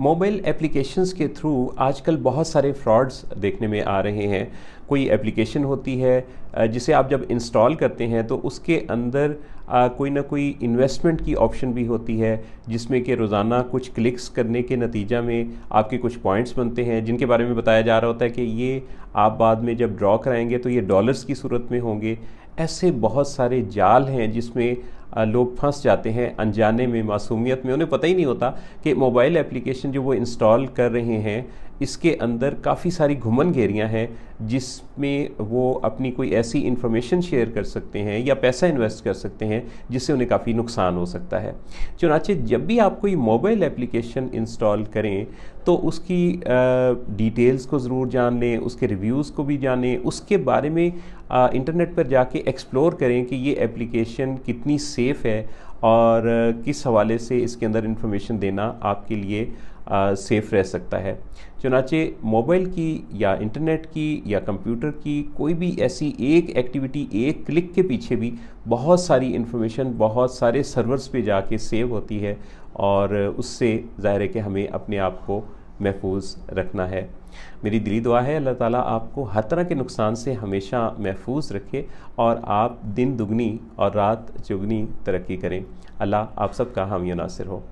mobile applications के through आजकल बहुत सारे फ्रॉड्स देखने में आ रहे हैं कोई एप्लीकेशन होती है जिसे आप जब इंस्टॉल करते हैं तो उसके अंदर कोई ना कोई इन्वेस्टमेंट की ऑप्शन भी होती है जिसमें कि रोज़ाना कुछ क्लिक्स करने के नतीजा में आपके कुछ पॉइंट्स बनते हैं जिनके बारे में बताया जा रहा होता है कि ये आप बाद में जब ड्रॉ कराएंगे तो ये डॉलर्स की सूरत में होंगे ऐसे बहुत सारे जाल हैं जिसमें लोग फंस जाते हैं अनजाने में मासूमियत में उन्हें पता ही नहीं होता कि मोबाइल एप्लीकेशन जो वो इंस्टॉल कर रहे हैं इसके अंदर काफ़ी सारी घुमन घेरियाँ हैं जिसमें वो अपनी कोई ऐसी इन्फॉर्मेशन शेयर कर सकते हैं या पैसा इन्वेस्ट कर सकते हैं जिससे उन्हें काफ़ी नुकसान हो सकता है चुनाचे जब भी आप कोई मोबाइल एप्लीकेशन इंस्टॉल करें तो उसकी डिटेल्स को ज़रूर जान लें उसके रिव्यूज़ को भी जानें उसके बारे में इंटरनेट पर जाके एक्सप्लोर करें कि ये एप्लीकेशन कितनी सेफ़ है और किस हवाले से इसके अंदर इंफॉर्मेशन देना आपके लिए सेफ़ रह सकता है चुनाचे मोबाइल की या इंटरनेट की या कंप्यूटर की कोई भी ऐसी एक एक्टिविटी एक क्लिक के पीछे भी बहुत सारी इन्फॉर्मेशन बहुत सारे सर्वर्स पे जाके सेव होती है और उससे ज़ाहिर है कि हमें अपने आप को महफूज रखना है मेरी दिली दुआ है अल्लाह ताला आपको हर तरह के नुकसान से हमेशा महफूज रखे और आप दिन दुगनी और रात चुगनी तरक्की करें अल्लाह आप सबका हामी नासिर हो